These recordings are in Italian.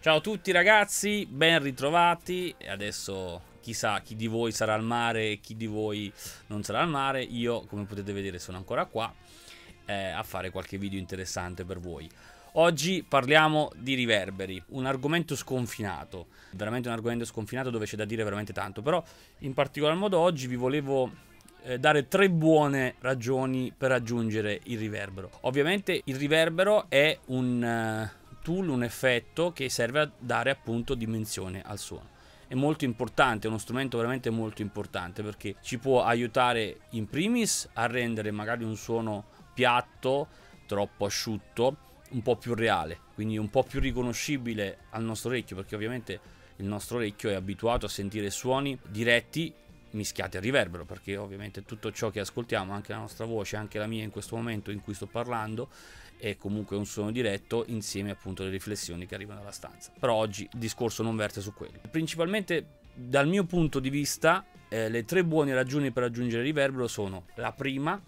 Ciao a tutti ragazzi, ben ritrovati. Adesso chissà chi di voi sarà al mare e chi di voi non sarà al mare. Io, come potete vedere, sono ancora qua eh, a fare qualche video interessante per voi. Oggi parliamo di riverberi, un argomento sconfinato, veramente un argomento sconfinato dove c'è da dire veramente tanto, però in particolar modo oggi vi volevo eh, dare tre buone ragioni per aggiungere il riverbero. Ovviamente il riverbero è un, eh, tool un effetto che serve a dare appunto dimensione al suono è molto importante, è uno strumento veramente molto importante perché ci può aiutare in primis a rendere magari un suono piatto, troppo asciutto, un po' più reale, quindi un po' più riconoscibile al nostro orecchio perché ovviamente il nostro orecchio è abituato a sentire suoni diretti mischiate al riverbero perché ovviamente tutto ciò che ascoltiamo anche la nostra voce anche la mia in questo momento in cui sto parlando è comunque un suono diretto insieme appunto alle riflessioni che arrivano dalla stanza però oggi il discorso non verte su quello principalmente dal mio punto di vista eh, le tre buone ragioni per raggiungere il riverbero sono la prima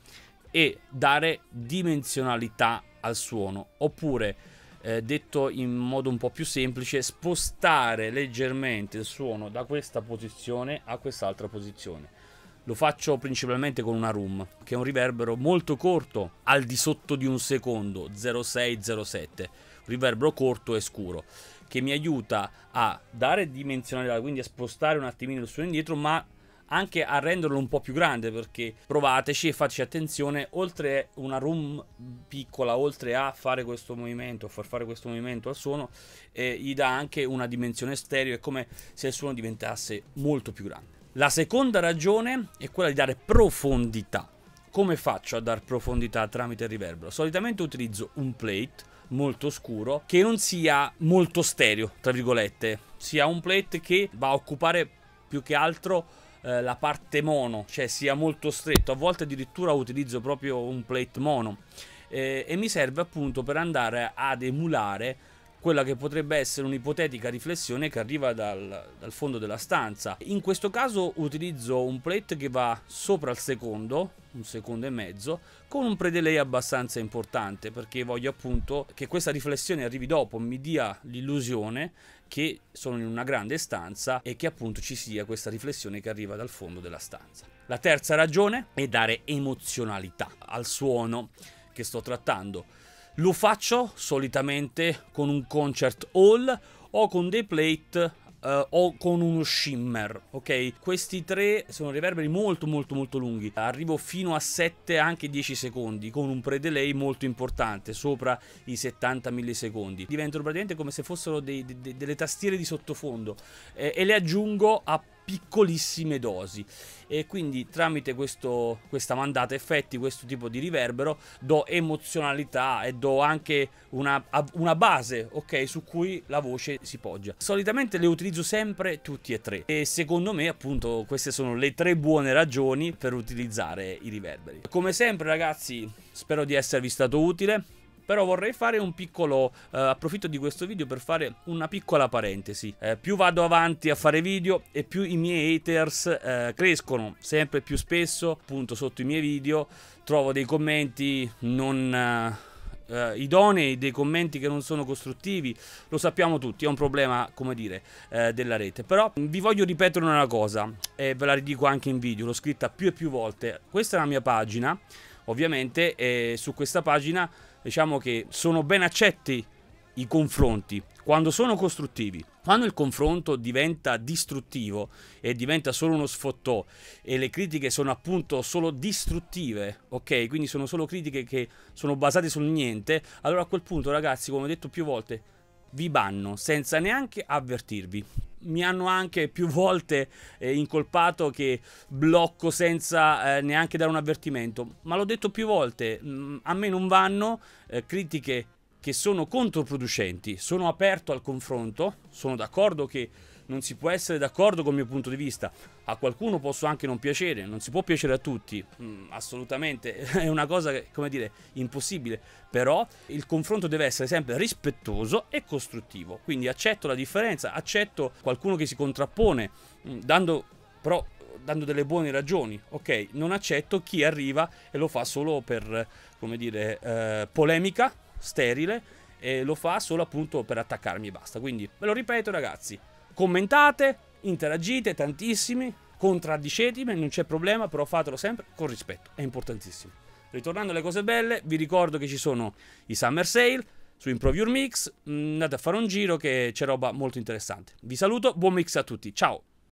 e dare dimensionalità al suono oppure eh, detto in modo un po' più semplice, spostare leggermente il suono da questa posizione a quest'altra posizione. Lo faccio principalmente con una room, che è un riverbero molto corto, al di sotto di un secondo, 0,6-0,7, un riverbero corto e scuro, che mi aiuta a dare dimensionalità, quindi a spostare un attimino il suono indietro, ma anche a renderlo un po' più grande perché provateci e fateci attenzione oltre una room piccola oltre a fare questo movimento far fare questo movimento al suono eh, gli dà anche una dimensione stereo è come se il suono diventasse molto più grande la seconda ragione è quella di dare profondità come faccio a dar profondità tramite il riverbero? solitamente utilizzo un plate molto scuro che non sia molto stereo tra virgolette sia un plate che va a occupare più che altro eh, la parte mono, cioè sia molto stretto, a volte addirittura utilizzo proprio un plate mono eh, e mi serve appunto per andare ad emulare quella che potrebbe essere un'ipotetica riflessione che arriva dal, dal, fondo della stanza. In questo caso utilizzo un plate che va sopra il secondo, un secondo e mezzo, con un predelay abbastanza importante perché voglio appunto che questa riflessione arrivi dopo, mi dia l'illusione che sono in una grande stanza e che appunto ci sia questa riflessione che arriva dal fondo della stanza. La terza ragione è dare emozionalità al suono che sto trattando lo faccio solitamente con un concert hall o con dei plate Uh, o con uno shimmer, ok? Questi tre sono riverberi molto molto molto lunghi, arrivo fino a 7 anche 10 secondi con un pre-delay molto importante, sopra i 70 millisecondi. Diventano praticamente come se fossero dei, de, delle tastiere di sottofondo eh, e le aggiungo a piccolissime dosi e quindi tramite questo, questa mandata effetti, questo tipo di riverbero do emozionalità e do anche una, una base okay, su cui la voce si poggia. Solitamente le utilizzo sempre tutti e tre e secondo me appunto queste sono le tre buone ragioni per utilizzare i riverberi. Come sempre ragazzi spero di esservi stato utile però vorrei fare un piccolo, eh, approfitto di questo video per fare una piccola parentesi. Eh, più vado avanti a fare video e più i miei haters eh, crescono sempre più spesso, appunto sotto i miei video trovo dei commenti non... Uh, idonei, dei commenti che non sono costruttivi, lo sappiamo tutti, è un problema, come dire, uh, della rete. Però vi voglio ripetere una cosa, e ve la ridico anche in video, l'ho scritta più e più volte. Questa è la mia pagina, ovviamente, e su questa pagina diciamo che sono ben accetti i confronti quando sono costruttivi. Quando il confronto diventa distruttivo e diventa solo uno sfottò e le critiche sono appunto solo distruttive, ok? Quindi sono solo critiche che sono basate sul niente, allora a quel punto ragazzi, come ho detto più volte, vi banno senza neanche avvertirvi. Mi hanno anche più volte eh, incolpato che blocco senza eh, neanche dare un avvertimento, ma l'ho detto più volte, mh, mm, a me non vanno eh, critiche che sono controproducenti, sono aperto al confronto, sono d'accordo che non si può essere d'accordo con il mio punto di vista. A qualcuno posso anche non piacere, non si può piacere a tutti, mm, assolutamente, è una cosa, come dire, impossibile. Però il confronto deve essere sempre rispettoso e costruttivo. Quindi accetto la differenza, accetto qualcuno che si contrappone, mm, dando però dando delle buone ragioni, ok? Non accetto chi arriva e lo fa solo per, come dire, eh, polemica sterile e lo fa solo appunto per attaccarmi e basta. Quindi ve lo ripeto ragazzi, Commentate, interagite tantissimi, contraddicetemi, non c'è problema, però fatelo sempre con rispetto, è importantissimo. Ritornando alle cose belle, vi ricordo che ci sono i Summer Sale su Improve Your Mix, mm, andate a fare un giro che c'è roba molto interessante. Vi saluto, buon mix a tutti, ciao!